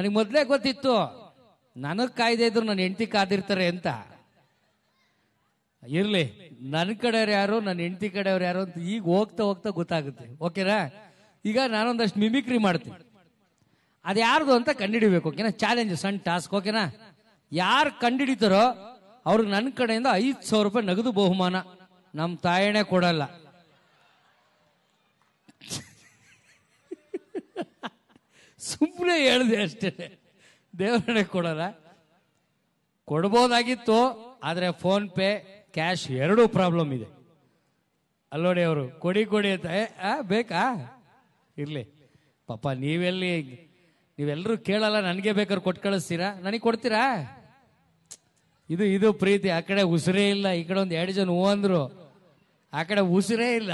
ನನಗೆ ಮೊದಲೇ ಗೊತ್ತಿತ್ತು ನನಗೆ ಕಾಯ್ದೆ ಇದ್ರು ನನ್ನ ಹೆಂಡತಿ ಕಾದಿರ್ತಾರೆ ಅಂತ ಇರ್ಲಿ ನನ್ನ ಕಡೆಯವ್ರು ಯಾರು ನನ್ನ ಹೆಂಡತಿ ಕಡೆಯವ್ರು ಯಾರು ಅಂತ ಈಗ ಹೋಗ್ತಾ ಹೋಗ್ತಾ ಗೊತ್ತಾಗುತ್ತೆ ಓಕೆನಾ ಈಗ ನಾನೊಂದಷ್ಟು ಮಿಮಿಕ್ರಿ ಮಾಡ್ತೀನಿ ಅದು ಯಾರ್ದು ಅಂತ ಕಂಡುಹಿಡಿಬೇಕು ಓಕೆನಾ ಚಾಲೆಂಜ್ ಸಣ್ಣ ಟಾಸ್ಕ್ ಓಕೆನಾ ಯಾರು ಕಂಡುಹಿಡಿತಾರೋ ಅವ್ರಿಗೆ ನನ್ನ ಕಡೆಯಿಂದ ಐದು ಸಾವಿರ ರೂಪಾಯಿ ನಗದು ಬಹುಮಾನ ನಮ್ಮ ತಾಯಣೆ ಕೊಡಲ್ಲ ಸುಮ್ಮನೆ ಹೇಳಿದೆ ಅಷ್ಟೇ ದೇವರಣೆ ಕೊಡೋಲ್ಲ ಕೊಡ್ಬೋದಾಗಿತ್ತು ಆದರೆ ಪೇ ಕ್ಯಾಶ್ ಎರಡೂ ಪ್ರಾಬ್ಲಮ್ ಇದೆ ಅಲ್ಲೋಡಿ ಅವರು ಕೊಡಿ ಕೊಡಿ ಅಂತ ಆ ಬೇಕಾ ಇರಲಿ ಪಾಪ ನೀವೆಲ್ಲಿ ನೀವೆಲ್ಲರೂ ಕೇಳಲ್ಲ ನನಗೆ ಬೇಕಾದ್ರೆ ಕೊಟ್ಟು ಕಳಿಸ್ತೀರಾ ನನಗೆ ಕೊಡ್ತೀರಾ ಇದು ಇದು ಪ್ರೀತಿ ಆ ಕಡೆ ಉಸಿರೇ ಇಲ್ಲ ಈ ಕಡೆ ಒಂದು ಎರಡು ಜನ ಹೂ ಅಂದ್ರು ಆ ಕಡೆ ಉಸಿರೇ ಇಲ್ಲ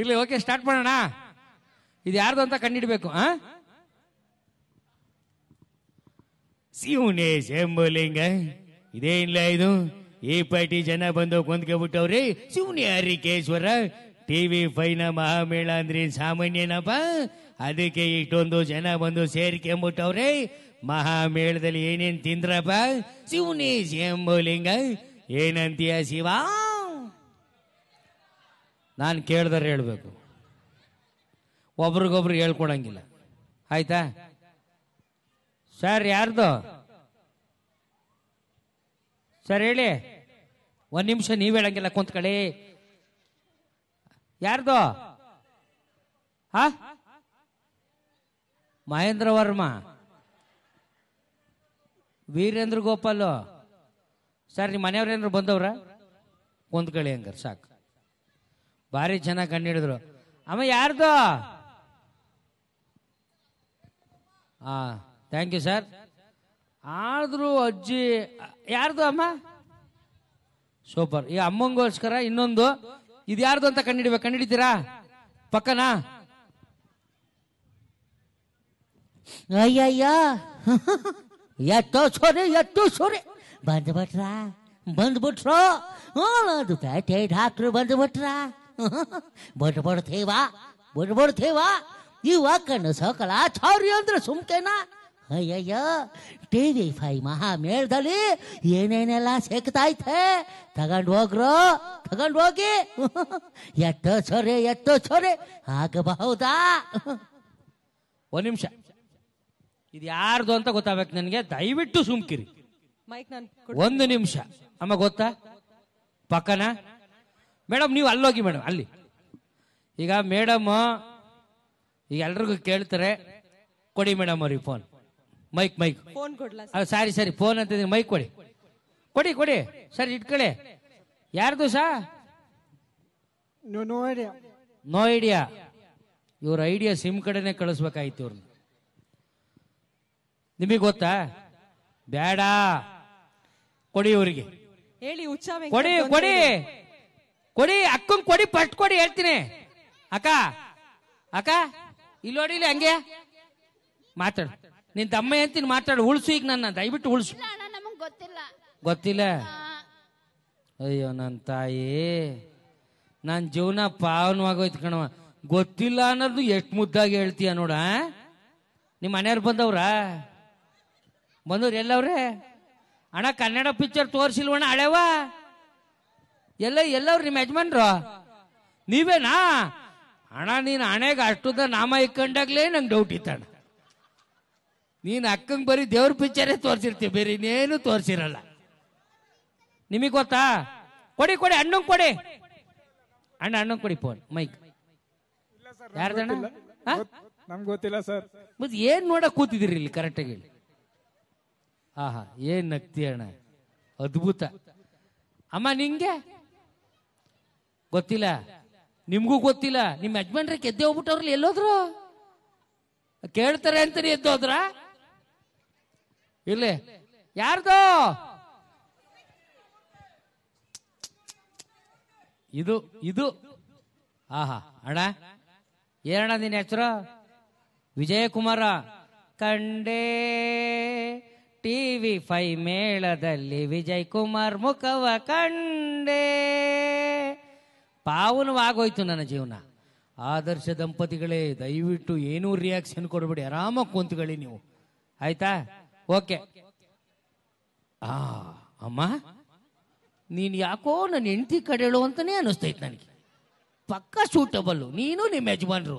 ಇರಲಿ ಓಕೆ ಸ್ಟಾರ್ಟ್ ಮಾಡೋಣ ಇದು ಯಾರ್ದು ಅಂತ ಕಂಡಿಡ್ಬೇಕು ಹಾ ಸೀವಣೆ ಇದೇ ಇದೇನಿಲ್ಲ ಇದು ಈ ಪಾಟಿ ಜನ ಬಂದು ಬಿಟ್ಟವ್ರಿ ಶಿವನೇ ಹರಿಕೇಶ್ವರ ಟಿವಿ ಫೈನ ಮಹಾಮೇಳ ಅಂದ್ರೆ ಸಾಮಾನ್ಯನಪ್ಪ ಅದಕ್ಕೆ ಇಷ್ಟೊಂದು ಜನ ಬಂದು ಸೇರ್ಕೊಂಬಿಟ್ಟವ್ರೆ ಮಹಾಮೇಳದಲ್ಲಿ ಏನೇನ್ ತಿಂದ್ರಪ್ಪ ಶಿವನೇ ಶಂಭುಲಿಂಗ ಏನಂತೀಯ ಶಿವ ನಾನು ಕೇಳ್ದಾರೆ ಹೇಳ್ಬೇಕು ಒಬ್ರಿಗೊಬ್ರು ಹೇಳ್ಕೊಡಂಗಿಲ್ಲ ಆಯ್ತಾ ಸರ್ ಯಾರ್ದು ಸರ್ ಹೇಳಿ ಒಂದ್ ನಿಮಿಷ ನೀವ್ ಹೇಳಂಗಿಲ್ಲ ಕುಂತ್ಕಳಿ ಯಾರ್ದು ಹಾ ಮಹೇಂದ್ರ ವರ್ಮ ವೀರೇಂದ್ರ ಗೋಪಾಲ್ ಸರ್ ನಿಮ್ಮ ಮನೆಯವ್ರು ಏನಾರು ಬಂದವ್ರ ಕುಂತ್ಕಳಿ ಹಂಗಾರ ಸಾಕು ಭಾರಿ ಚೆನ್ನಾಗಿ ಕಂಡು ಹಿಡಿದ್ರು ಅಮ್ಮ ಯಾರ್ದು ಹಾ ಥ್ಯಾಂಕ್ ಯು ಸರ್ ಆದ್ರೂ ಅಜ್ಜಿ ಯಾರ್ದು ಅಮ್ಮ ಸೂಪರ್ ಈ ಅಮ್ಮಂಗೋಸ್ಕರ ಇನ್ನೊಂದು ಇದು ಯಾರ್ದು ಅಂತ ಕಂಡು ಕಂಡಿಡಿತೀರಾ ಪಕ್ಕನಾ ಅಯ್ಯಯ್ಯ ಸೋರಿ ಸೊರೆ ಸೋರಿ ಬಂದ್ಬಿಟ್ರ ಬಂದ್ಬಿಟ್ರು ಅದು ಪ್ಯಾಟೆ ಡಾಕ್ಟ್ರು ಬಂದ್ಬಿಟ್ರ ಬಡ್ಬಡ್ತೇವಾ ಬಡ್ಬಡ್ತೇವಾ ಇವಾಗ ಕಣ್ಣು ಸಕಲ ಚೌರಿ ಅಂದ್ರೆ ಸುಮ್ಕೆನಾ ಅಯ್ಯಯ್ಯೋ ಟಿ ವಿ ಫೈ ಮಹಾಮೇಳದಲ್ಲಿ ಏನೇನೆಲ್ಲ ಸಿಕ್ತಾಯ್ತೆ ತಗೊಂಡು ಹೋಗ್ರು ತಗೊಂಡು ಹೋಗಿ ಎಷ್ಟೋ ಸೊರೆ ಎಷ್ಟೋ ಸೊರೆ ಆಗಬಹುದಾ ಒಂದ್ ನಿಮಿಷ ಇದು ಯಾರ್ದು ಅಂತ ಗೊತ್ತಾಗಬೇಕು ನನಗೆ ದಯವಿಟ್ಟು ಸುಮ್ಕಿರಿ ಮೈಕ್ ನಾನು ಒಂದು ನಿಮಿಷ ಅಮ್ಮ ಗೊತ್ತಾ ಪಕ್ಕನ ಮೇಡಮ್ ನೀವು ಅಲ್ಲೋಗಿ ಮೇಡಮ್ ಅಲ್ಲಿ ಈಗ ಮೇಡಮ್ ಈಗ ಎಲ್ರಿಗೂ ಕೇಳ್ತಾರೆ ಕೊಡಿ ಮೇಡಮ್ ಅವ್ರಿಗೆ ಫೋನ್ ಮೈಕ್ ಮೈಕ್ ಫೋನ್ ಸರಿ ಫೋನ್ ಅಂತ ಮೈಕ್ ಕೊಡಿ ಕೊಡಿ ಕೊಡಿ ಸರಿ ಇಟ್ಕೊಳ್ಳಿ ಯಾರ್ದು ಸಾ ನೋ ಐಡಿಯಾ ಐಡಿಯಾ ಇವ್ರ ಐಡಿಯಾ ಸಿಮ್ ಕಡೆನೆ ಕಳಿಸ್ಬೇಕಾಯ್ತು ಇವ್ರನ್ನ ನಿಮಗೆ ಗೊತ್ತಾ ಬೇಡ ಕೊಡಿ ಇವರಿಗೆ ಹೇಳಿ ಕೊಡಿ ಕೊಡಿ ಕೊಡಿ ಅಕ್ಕನ್ ಕೊಡಿ ಫಸ್ಟ್ ಕೊಡಿ ಹೇಳ್ತೀನಿ ಅಕ್ಕ ಅಕ್ಕ ಇಲ್ಲಿ ನೋಡಿ ಹಂಗೆ ಮಾತಾಡು ನಿನ್ ತಮ್ಮ ಅಂತ ಮಾತಾಡ ಉಳಿಸು ಈಗ ನನ್ನ ದಯವಿಟ್ಟು ಉಳಿಸು ನಮಗೆ ಗೊತ್ತಿಲ್ಲ ಗೊತ್ತಿಲ್ಲ ಅಯ್ಯೋ ನನ್ನ ತಾಯಿ ನನ್ನ ಜೀವನ ಪಾವನವಾಗೋಯ್ತು ಕಣವ ಗೊತ್ತಿಲ್ಲ ಅನ್ನೋದು ಎಷ್ಟು ಮುದ್ದಾಗಿ ಹೇಳ್ತೀಯ ನೋಡ ನಿಮ್ಮ ಮನೆಯವ್ರು ಬಂದವ್ರ ಬಂದವ್ರು ಎಲ್ಲವ್ರೆ ಅಣ್ಣ ಕನ್ನಡ ಪಿಕ್ಚರ್ ತೋರಿಸಿಲ್ವಣ್ಣ ಹಳೆವ ಎಲ್ಲ ಎಲ್ಲವ್ರು ನಿಮ್ಮ ಯಜಮಾನ್ರ ನೀವೇನಾ ಅಣ್ಣ ನೀನು ಹಣೆಗೆ ಅಷ್ಟುದ ನಾಮ ಇಕ್ಕೊಂಡಾಗ್ಲೇ ನಂಗೆ ಡೌಟ್ ಇತ್ತಣ್ಣ ನೀನು ಅಕ್ಕಂಗೆ ಬರೀ ದೇವ್ರ ಪಿಕ್ಚರೇ ತೋರಿಸಿರ್ತೀವಿ ಬೇರೆ ಇನ್ನೇನು ತೋರಿಸಿರಲ್ಲ ನಿಮಗ್ ಗೊತ್ತಾ ಕೊಡಿ ಕೊಡಿ ಅಣ್ಣಂಗೆ ಕೊಡಿ ಅಣ್ಣ ಅಣ್ಣಂಗೆ ಕೊಡಿ ಫೋನ್ ಮೈಕ್ ಯಾರ್ದಣ್ಣ ಗೊತ್ತಿಲ್ಲ ಸರ್ ಮತ್ತೆ ಏನ್ ನೋಡಕ್ ಕೂತಿದಿರಿ ಇಲ್ಲಿ ಕರೆಕ್ಟಾಗಿ ಹೇಳಿ ಹಾ ಹಾ ಏನ್ ನಗ್ತಿ ಅಣ್ಣ ಅದ್ಭುತ ಅಮ್ಮ ನಿಂಗೆ ಗೊತ್ತಿಲ್ಲ ನಿಮ್ಗೂ ಗೊತ್ತಿಲ್ಲ ನಿಮ್ಮ ಯಜಮಾನ್ರಿಗೆ ಎದ್ದೆ ಹೋಗ್ಬಿಟ್ಟವ್ರಲ್ಲಿ ಎಲ್ಲೋದ್ರು ಕೇಳ್ತಾರೆ ಅಂತ ಎದ್ದೋದ್ರಾ ಇಲ್ಲಿ ಯಾರ್ದು ಇದು ಇದು ಆಹಾ ಅಣ್ಣ ಏನಣ್ಣ ನಿನ್ನ ಹೆಸರು ವಿಜಯಕುಮಾರ ಕಂಡೇ ಟಿವಿ ಫೈ ಮೇಳದಲ್ಲಿ ವಿಜಯ್ ಕುಮಾರ್ ಮುಖವ ಕಂಡೇ ಪಾವನವಾಗೋಯ್ತು ನನ್ನ ಜೀವನ ಆದರ್ಶ ದಂಪತಿಗಳೇ ದಯವಿಟ್ಟು ಏನೂ ರಿಯಾಕ್ಷನ್ ಕೊಡಬೇಡಿ ಆರಾಮಾಗಿ ಕುಂತ್ಕೊಳ್ಳಿ ನೀವು ಆಯ್ತಾ ಓಕೆ ಆ ಅಮ್ಮ ನೀನು ಯಾಕೋ ನನ್ನ ಹೆಂಡತಿ ಕಡೆಳು ಅಂತಲೇ ಅನಿಸ್ತೈತ್ ನನಗೆ ಪಕ್ಕ ಸೂಟಬಲ್ ನೀನು ನಿಮ್ಮ ಯಜಮಾನ್ರು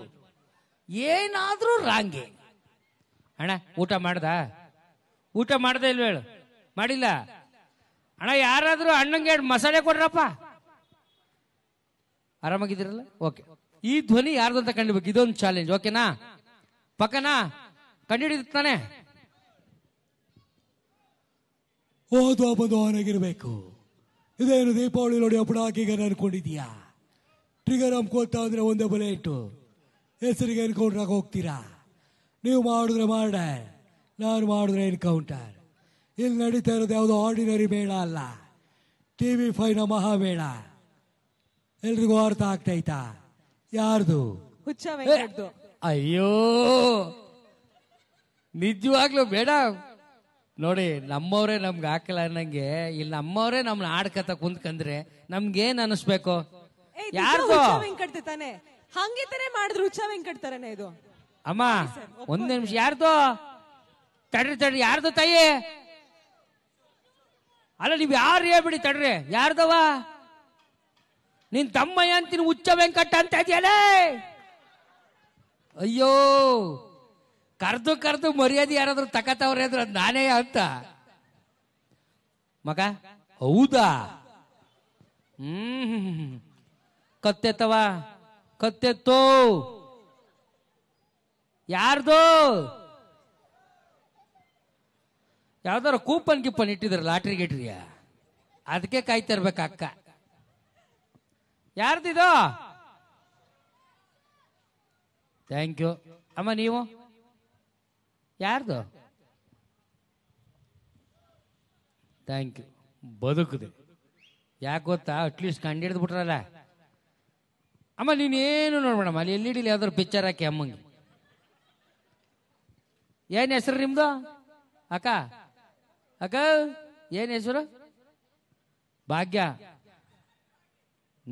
ಏನಾದರೂ ರಾಂಗೆ ಅಣ್ಣ ಊಟ ಮಾಡ್ದ ಊಟ ಮಾಡ್ದ ಇಲ್ವ ಹೇಳು ಮಾಡಿಲ್ಲ ಅಣ್ಣ ಯಾರಾದರೂ ಅಣ್ಣಂಗೆ ಮಸಾಲೆ ಕೊಡ್ರಪ್ಪ ಆರಾಮಾಗಿದ್ದೀರಲ್ಲ ಓಕೆ ಈ ಧ್ವನಿ ಯಾರ್ದು ಅಂತ ಕಂಡಿಬೇಕು ಇದೊಂದು ಚಾಲೆಂಜ್ ಓಕೆನಾ ಪಕ್ಕನಾ ಕಂಡಿಡಿದು ತಾನೇ ಓದುವ ಬಂದು ಇದೇನು ದೀಪಾವಳಿ ನೋಡಿ ಒಬ್ಬಡ ಹಾಕಿಗಾರ ಅನ್ಕೊಂಡಿದ್ಯಾ ಟ್ರಿಗರ್ ಹಮ್ಕೋತಾ ಅಂದ್ರೆ ಒಂದೇ ಬಲೆ ಇಟ್ಟು ಹೆಸರಿಗೆ ಎನ್ಕೌಂಟರ್ ಹೋಗ್ತೀರಾ ನೀವು ಮಾಡಿದ್ರೆ ಮಾಡ ನಾನು ಮಾಡಿದ್ರೆ ಎನ್ಕೌಂಟರ್ ಇಲ್ಲಿ ನಡೀತಾ ಇರೋದು ಯಾವುದೋ ಆರ್ಡಿನರಿ ಮೇಳ ಅಲ್ಲ ಟಿ ವಿ ಫೈನ ಮಹಾಮೇಳ ಎಲ್ರಿಗೂ ಅರ್ಥ ಆಗ್ತೈತಾ ಯಾರ್ದು ಅಯ್ಯೋ ನಿಜವಾಗ್ಲೂ ಬೇಡ ನೋಡಿ ನಮ್ಮವರೇ ನಮ್ಗೆ ಹಾಕಲ್ಲ ಅನ್ನಂಗೆ ಇಲ್ಲಿ ನಮ್ಮವರೇ ನಮ್ನ ಆಡ್ಕತ ಕುಂತ್ಕಂದ್ರೆ ನಮ್ಗೇನ್ ಅನಿಸ್ಬೇಕು ಯಾರ್ಗೋ ವೆಂಕಟ್ ತಾನೆ ಮಾಡಿದ್ರು ಹುಚ್ಚ ವೆಂಕಟ ಇದು ಅಮ್ಮ ಒಂದ್ ನಿಮಿಷ ಯಾರ್ದು ತಡ್ರಿ ತಡ್ರಿ ಯಾರ್ದು ತಾಯಿ ಅಲ್ಲ ನೀವ್ ಯಾರು ಹೇಳ್ಬಿಡಿ ತಡ್ರಿ ಯಾರ್ದವ ನಿನ್ ತಮ್ಮಯ್ಯ ಅಂತೀನಿ ಹುಚ್ಚ ವೆಂಕಟ ಅಂತ ಇದೆಯಲ್ಲೇ ಅಯ್ಯೋ ಕರೆದು ಕರೆದು ಮರ್ಯಾದೆ ಯಾರಾದ್ರೂ ತಕತವ್ರೆ ಅಂದ್ರೆ ನಾನೇ ಅಂತ ಮಗ ಹೌದಾ ಹ್ಮ್ ಕತ್ತೆತ್ತವ ಕತ್ತೆತ್ತೋ ಯಾರ್ದು ಯಾವ್ದಾರ ಕೂಪನ್ ಗಿಪ್ಪನ್ ಇಟ್ಟಿದ್ರ ಲಾಟ್ರಿ ಗಿಟ್ರಿಯ ಅದಕ್ಕೆ ಕಾಯ್ತಾ ಅಕ್ಕ ಯಾರ್ದಿದು ಥ್ಯಾಂಕ್ ಯು ಅಮ್ಮ ನೀವು ಯಾರ್ದು ಥ್ಯಾಂಕ್ ಯು ಬದುಕದು ಯಾಕೆ ಗೊತ್ತಾ ಅಟ್ಲೀಸ್ಟ್ ಕಂಡು ಹಿಡಿದು ಬಿಟ್ರಲ್ಲ ಅಮ್ಮ ನೀನೇನು ಮೇಡಮ್ ಅಲ್ಲಿ ಎಲ್ಲಿ ಇಡೀಲಿ ಯಾವ್ದಾದ್ರು ಪಿಕ್ಚರ್ ಹಾಕಿ ಅಮ್ಮಂಗೆ ಏನು ಹೆಸರು ನಿಮ್ದು ಅಕ್ಕ ಅಕ್ಕ ಏನು ಹೆಸರು ಭಾಗ್ಯ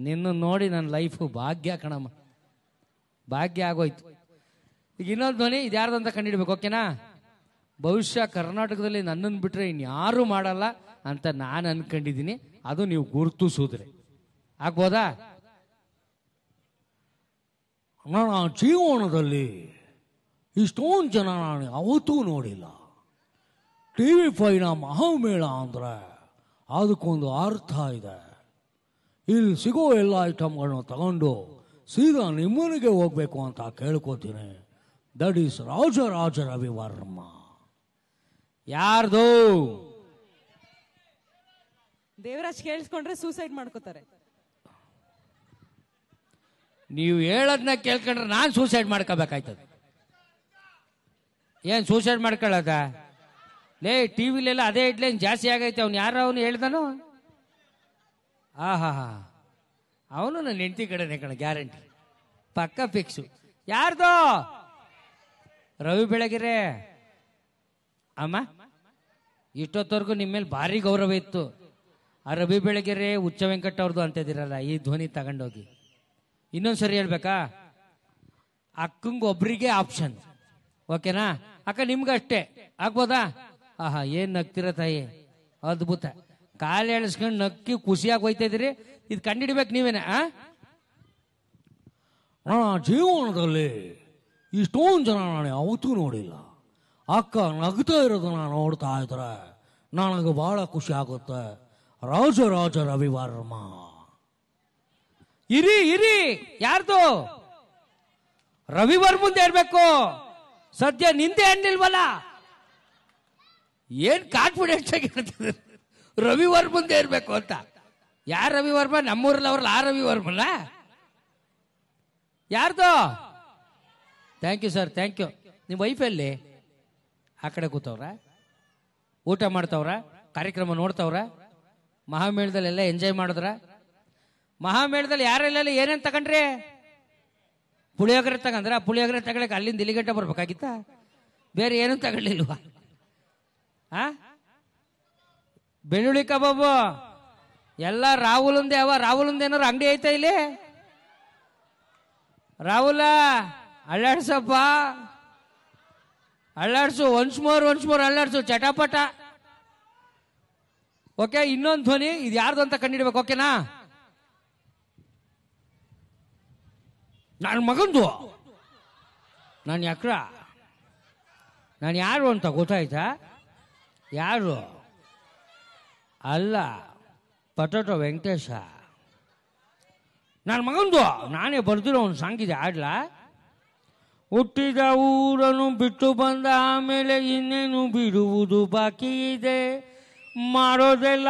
ನಿನ್ನ ನೋಡಿ ನನ್ನ ಲೈಫು ಭಾಗ್ಯ ಕಣಮ್ಮ ಭಾಗ್ಯ ಆಗೋಯ್ತು ಈಗ ಇನ್ನೊಂದು ಧ್ವನಿ ಇದ್ಯಾರ್ದು ಅಂತ ಕಂಡಿಡ್ಬೇಕು ಓಕೆನಾ ಭವಿಷ್ಯ ಕರ್ನಾಟಕದಲ್ಲಿ ನನ್ನನ್ನು ಬಿಟ್ಟರೆ ಇನ್ಯಾರೂ ಮಾಡಲ್ಲ ಅಂತ ನಾನು ಅನ್ಕೊಂಡಿದ್ದೀನಿ ಅದು ನೀವು ಗುರುತಿಸಿದ್ರೆ ಆಗ್ಬೋದಾ ನನ್ನ ಜೀವನದಲ್ಲಿ ಇಷ್ಟೊಂದು ಜನ ನಾನು ಯಾವತ್ತೂ ನೋಡಿಲ್ಲ ಟಿ ವಿ ಫೈನ ಮಹಾಮೇಳ ಅಂದರೆ ಅದಕ್ಕೊಂದು ಅರ್ಥ ಇದೆ ಇಲ್ಲಿ ಸಿಗೋ ಎಲ್ಲ ಐಟಮ್ಗಳನ್ನ ತಗೊಂಡು ಸೀದಾ ನಿಮ್ಮನಿಗೆ ಹೋಗ್ಬೇಕು ಅಂತ ಕೇಳ್ಕೊತೀನಿ ದಟ್ ಈಸ್ ರಾಜ ರಾಜ ರವಿವರ್ಮ ಯಾರ್ದು ದೇವರಾಜ್ ಕೇಳಿಸ್ಕೊಂಡ್ರೆ ಸೂಸೈಡ್ ಮಾಡ್ಕೋತಾರೆ ನೀವು ಹೇಳೋದನ್ನ ಕೇಳ್ಕೊಂಡ್ರೆ ನಾನು ಸೂಸೈಡ್ ಮಾಡ್ಕೋಬೇಕಾಯ್ತದೆ ಏನು ಸೂಸೈಡ್ ಮಾಡ್ಕೊಳ್ಳೋದ ಲೇ ಟಿ ವಿಲೆಲ್ಲ ಅದೇ ಇಡ್ಲೇನು ಜಾಸ್ತಿ ಆಗೈತೆ ಅವ್ನು ಯಾರು ಅವನು ಹೇಳ್ದಾನು ಆಹಾ ಅವನು ನನ್ನ ಹೆಂಡತಿ ಕಡೆನೇ ಕಣ ಗ್ಯಾರಂಟಿ ಪಕ್ಕ ಫಿಕ್ಸು ಯಾರ್ದೋ ರವಿ ಬೆಳಗೆರೆ ಅಮ್ಮ ಇಷ್ಟೊತ್ತವರೆಗೂ ನಿಮ್ಮ ಮೇಲೆ ಭಾರಿ ಗೌರವ ಇತ್ತು ಆ ರವಿ ಬೆಳಗೆರೆ ಉಚ್ಚ ವೆಂಕಟ ಅವ್ರದ್ದು ಅಂತಿದ್ದೀರಲ್ಲ ಈ ಧ್ವನಿ ತಗೊಂಡೋಗಿ ಇನ್ನೊಂದು ಸರಿ ಹೇಳ್ಬೇಕಾ ಅಕ್ಕಂಗೆ ಒಬ್ರಿಗೆ ಆಪ್ಷನ್ ಓಕೆನಾ ಅಕ್ಕ ನಿಮ್ಗಷ್ಟೇ ಅಷ್ಟೇ ಆಗ್ಬೋದಾ ಆಹಾ ಏನ್ ನಗ್ತಿರ ತಾಯಿ ಅದ್ಭುತ ಕಾಲು ಎಳಸ್ಕೊಂಡು ನಕ್ಕಿ ಖುಷಿಯಾಗಿ ಹೋಯ್ತಾ ಇದ್ರಿ ಇದು ಕಂಡಿಡ್ಬೇಕು ನೀವೇನ ಆ ಜೀವನದಲ್ಲಿ ಇಷ್ಟೊಂದು ಜನ ನಾನು ಯಾವತ್ತೂ ನೋಡಿಲ್ಲ ಅಕ್ಕ ನಗ್ತಾ ಇರೋದು ನಾನು ನೋಡ್ತಾ ಇದ್ರೆ ನನಗೆ ಭಾಳ ಖುಷಿ ಆಗುತ್ತೆ ರಾಜ ರವಿವರ್ಮ ಇರಿ ಇರಿ ಯಾರ್ದು ಮುಂದೆ ಇರ್ಬೇಕು ಸದ್ಯ ನಿಂದೆ ಹಣ್ಣಿಲ್ವಲ್ಲ ಏನ್ ಕಾನ್ಫಿಡೆನ್ಸ್ ಆಗಿ ರವಿವಾರ ಮುಂದೆ ಇರ್ಬೇಕು ಅಂತ ಯಾರ ರವಿವರ್ಮ ನಮ್ಮೂರಲ್ಲಿ ಅವ್ರಲ್ಲ ಆ ರವಿವರ್ಮಲ್ಲ ಯಾರ್ದು thank you sir thank you ನಿಮ್ಮ ವೈಫಲ್ಲಿ ಆ ಕಡೆ ಕೂತವ್ರ ಊಟ ಮಾಡ್ತಾವ್ರ ಕಾರ್ಯಕ್ರಮ ನೋಡ್ತಾವ್ರ ಮಹಾಮೇಳದಲ್ಲೆಲ್ಲ ಎಂಜಾಯ್ ಮಾಡಿದ್ರ ಮಹಾಮೇಳದಲ್ಲಿ ಯಾರೆಲ್ಲ ಏನೇನು ತಗೊಂಡ್ರಿ ಪುಳಿಯೋಗರೆ ತಗೊಂಡ್ರ ಪುಳಿಯೋಗರೆ ತಗೊಳಕ್ಕೆ ಅಲ್ಲಿಂದ ಇಲ್ಲಿಗಂಟ ಬರ್ಬೇಕಾಗಿತ್ತ ಬೇರೆ ಏನೂ ತಗೊಳ್ಳಿಲ್ವ ಆ ಬೆಳ್ಳುಳ್ಳಿ ಕಬಾಬು ಎಲ್ಲ ರಾಹುಲ್ ಅವ ರಾಹುಲ್ ಏನಾರ ಅಂಗಡಿ ಐತೆ ಇಲ್ಲಿ ರಾಹುಲ ಅಲ್ಲಾಡ್ಸಪ್ಪ ಅಲ್ಲಾಡ್ಸು ಒನ್ಸ್ ಮೋರ್ ಒನ್ಸ್ ಮೋರ್ ಅಲ್ಲಾಡ್ಸು ಚಟಾಪಟ ಓಕೆ ಇನ್ನೊಂದು ಧ್ವನಿ ಇದು ಯಾರ್ದು ಅಂತ ಕಂಡಿಡ್ಬೇಕು ಓಕೆನಾ ನಾನು ಮಗಂದು ನಾನು ಅಕ್ರ ನಾನು ಯಾರು ಅಂತ ಗೊತ್ತಾಯ್ತಾ ಯಾರು ಅಲ್ಲ ಪಟೋಟೋ ವೆಂಕಟೇಶ ನನ್ನ ಮಗಂದು ನಾನೇ ಬರ್ದಿರೋ ಒಂದು ಸಾಂಗ್ ಇದೆ ಆಡ್ಲಾ ಹುಟ್ಟಿದ ಊರನ್ನು ಬಿಟ್ಟು ಬಂದ ಆಮೇಲೆ ಇನ್ನೇನು ಬಿಡುವುದು ಬಾಕಿ ಇದೆ ಮಾಡೋದೆಲ್ಲ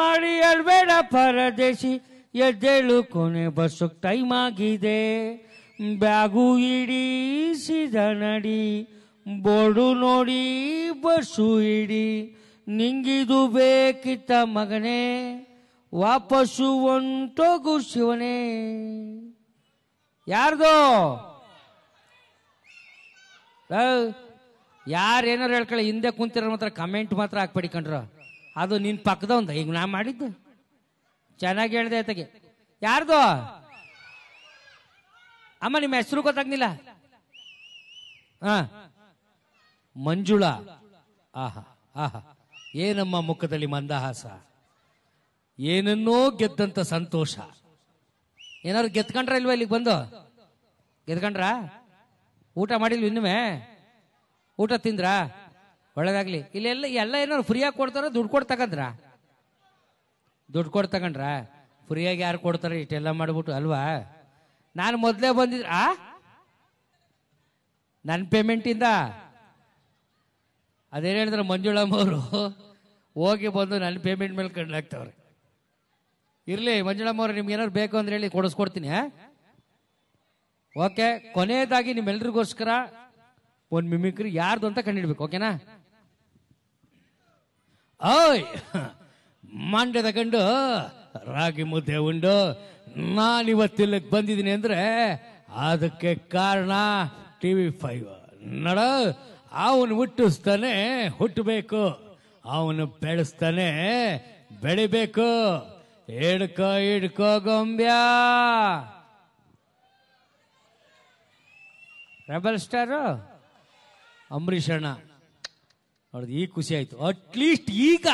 ಮಾಡಿ ಅಲ್ಬೇಡ ಪರದೇಶಿ ಎದ್ದೇಳು ಕೊನೆ ಬಸ್ಸು ಟೈಮ್ ಆಗಿದೆ ಬ್ಯಾಗು ಇಡೀಸಿದ ನಡಿ ಬೋರ್ಡು ನೋಡಿ ಬಸ್ಸು ಇಡಿ ನಿಂಗಿದು ಬೇಕಿತ್ತ ಮಗನೇ ವಾಪಸ್ಸು ಒಂಟೋಗು ಶಿವನೇ ಯಾರ್ದೋ ಯಾರು ಏನಾರು ಹೇಳ್ಕೊಳ್ಳಿ ಹಿಂದೆ ಕುಂತಿರೋ ಮಾತ್ರ ಕಮೆಂಟ್ ಮಾತ್ರ ಹಾಕ್ಬೇಡಿ ಅದು ನಿನ್ ಪಕ್ಕದ ಒಂದು ಈಗ ನಾ ಮಾಡಿದ್ದು ಚೆನ್ನಾಗಿ ಹೇಳ್ದೆ ಆಯ್ತಾಗೆ ಯಾರ್ದು ಅಮ್ಮ ನಿಮ್ಮ ಹೆಸರು ಗೊತ್ತಾಗ್ಲಿಲ್ಲ ಹಾ ಮಂಜುಳಾ ಆಹಾ ಆಹಾ ಏನಮ್ಮ ಮುಖದಲ್ಲಿ ಮಂದಹಾಸ ಏನನ್ನೋ ಗೆದ್ದಂತ ಸಂತೋಷ ಏನಾದ್ರು ಗೆದ್ಕೊಂಡ್ರ ಇಲ್ವಾ ಇಲ್ಲಿಗೆ ಬಂದು ಗೆದ್ಕೊಂಡ್ರಾ ಊಟ ಮಾಡಿಲ್ವಿ ಇನ್ನುವೇ ಊಟ ತಿಂದ್ರಾ ಒಳ್ಳೇದಾಗ್ಲಿ ಇಲ್ಲೆಲ್ಲ ಎಲ್ಲ ಏನಾರು ಫ್ರೀಯಾಗಿ ಕೊಡ್ತಾರ ದುಡ್ಡು ಕೊಟ್ಟು ತಗಂದ್ರ ದುಡ್ಡು ಕೊಟ್ಟು ತಗಂಡ್ರ ಫ್ರೀಯಾಗಿ ಯಾರು ಕೊಡ್ತಾರೆ ಇಷ್ಟೆಲ್ಲ ಮಾಡ್ಬಿಟ್ಟು ಅಲ್ವಾ ನಾನು ಮೊದಲೇ ಬಂದಿದ್ರ ಆ ನನ್ನ ಪೇಮೆಂಟಿಂದ ಅದೇನು ಹೇಳಿದ್ರೆ ಮಂಜುಳಮ್ಮ ಅವರು ಹೋಗಿ ಬಂದು ನನ್ನ ಪೇಮೆಂಟ್ ಮೇಲೆ ಕಣ್ಣಾಗ್ತವ್ರೆ ಇರಲಿ ಮಂಜುಳಮ್ಮ ಅವ್ರು ನಿಮ್ಗೆ ಏನಾದ್ರು ಬೇಕು ಅಂದ್ರೆ ಹೇಳಿ ಕೊಡಿಸ್ಕೊಡ್ತೀನಿ ಓಕೆ ಕೊನೆಯದಾಗಿ ನಿಮ್ಮೆಲ್ರಿಗೋಸ್ಕರ ಒಂದು ಮಿಮಿಕ್ರಿ ಯಾರ್ದು ಅಂತ ಕಂಡಿಡ್ಬೇಕು ಓಕೆನಾ ಓಯ್ ಮಂಡ್ಯದ ಕಂಡು ರಾಗಿ ಮುದ್ದೆ ಉಂಡು ನಾನಿವತ್ತಿಲ್ಲಕ್ಕೆ ಬಂದಿದ್ದೀನಿ ಅಂದ್ರೆ ಅದಕ್ಕೆ ಕಾರಣ ಟಿ ವಿ ಫೈವ್ ನಡ ಅವನು ಹುಟ್ಟಿಸ್ತಾನೆ ಹುಟ್ಟಬೇಕು ಅವನು ಬೆಳೆಸ್ತಾನೆ ಬೆಳಿಬೇಕು ಹಿಡ್ಕೋ ಹಿಡ್ಕೋ ಗೊಂಬ್ಯಾ ರೆಬಲ್ ಸ್ಟಾರ್ ಅಂಬರೀಷ್ ಅಣ್ಣ ಅವ್ರದ್ದು ಈಗ ಖುಷಿ ಆಯ್ತು ಅಟ್ಲೀಸ್ಟ್ ಈಗ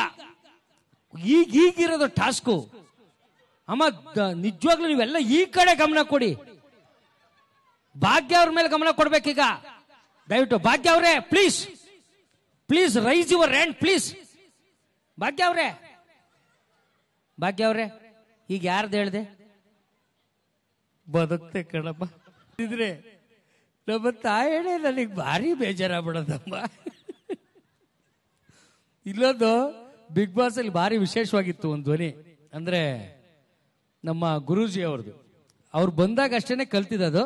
ಈಗ ಈಗಿರೋದು ಟಾಸ್ಕು ಅಮ್ಮ ನಿಜವಾಗ್ಲೂ ನೀವೆಲ್ಲ ಈ ಕಡೆ ಗಮನ ಕೊಡಿ ಭಾಗ್ಯ ಅವ್ರ ಮೇಲೆ ಗಮನ ಕೊಡ್ಬೇಕೀಗ ದಯವಿಟ್ಟು ಭಾಗ್ಯ ಅವರೇ please please raise your hand please Bhagya ಅವರೇ ಭಾಗ್ಯ ಅವರೇ ಈಗ ಯಾರ್ದು ಹೇಳ್ದೆ ಬದುಕ್ತೆ ಕಣಪ್ಪ ಇದ್ರೆ ನಮ್ಮ ತಾಯಿಯೇ ನನಗೆ ಭಾರಿ ಬೇಜಾರಾಗ್ಬಿಡೋದಮ್ಮ ಇಲ್ಲೊಂದು ಬಿಗ್ ಬಾಸ್ ಅಲ್ಲಿ ಭಾರಿ ವಿಶೇಷವಾಗಿತ್ತು ಒಂದು ಧ್ವನಿ ಅಂದ್ರೆ ನಮ್ಮ ಗುರುಜಿ ಅವ್ರದ್ದು ಅವ್ರು ಬಂದಾಗ ಅಷ್ಟೇನೆ ಕಲ್ತಿದ್ದು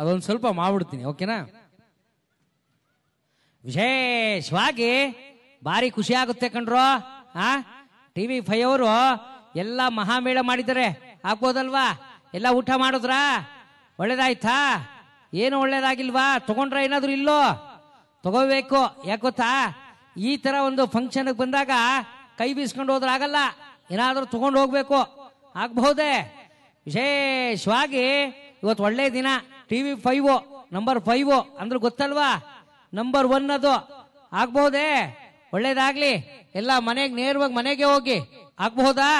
ಅದೊಂದು ಸ್ವಲ್ಪ ಮಾಡ್ಬಿಡ್ತೀನಿ ಓಕೆನಾ ವಿಶೇಷವಾಗಿ ಭಾರಿ ಖುಷಿ ಆಗುತ್ತೆ ಕಣ್ರು ಆ ಟಿವಿ ಫೈ ಅವರು ಎಲ್ಲ ಮಹಾಮೇಳ ಮಾಡಿದ್ದಾರೆ ಆಗ್ಬೋದಲ್ವಾ ಎಲ್ಲ ಊಟ ಮಾಡಿದ್ರಾ ಒಳ್ಳೇದಾಯ್ತಾ ಏನು ಒಳ್ಳೇದಾಗಿಲ್ವಾ ತಗೊಂಡ್ರೆ ಏನಾದರೂ ಇಲ್ಲೋ ತಗೋಬೇಕು ಗೊತ್ತಾ ಈ ತರ ಒಂದು ಫಂಕ್ಷನ್ ಬಂದಾಗ ಕೈ ಬೀಸ್ಕೊಂಡು ಹೋದ್ರೆ ಆಗಲ್ಲ ಏನಾದರೂ ತಗೊಂಡು ಹೋಗ್ಬೇಕು ಆಗ್ಬಹುದೇ ವಿಶೇಷವಾಗಿ ಇವತ್ತು ಒಳ್ಳೆ ದಿನ T V five number five ಅಂದ್ರೆ ಗೊತ್ತಲ್ವಾ ನಂಬರ್ ಒನ್ ಅದು ಆಗ್ಬಹುದೇ ಒಳ್ಳೇದಾಗ್ಲಿ ಎಲ್ಲ ಮನೆಗೆ ನೇರವಾಗಿ ಮನೆಗೆ ಹೋಗಿ ಆಗ್ಬಹುದಾ